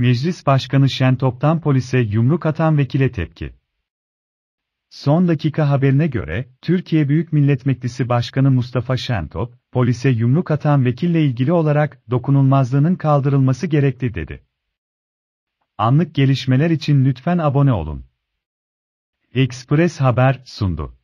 Meclis Başkanı Şentop'tan polise yumruk atan vekile tepki. Son dakika haberine göre, Türkiye Büyük Millet Meclisi Başkanı Mustafa Şentop, polise yumruk atan vekille ilgili olarak dokunulmazlığının kaldırılması gerekli dedi. Anlık gelişmeler için lütfen abone olun. Express Haber sundu.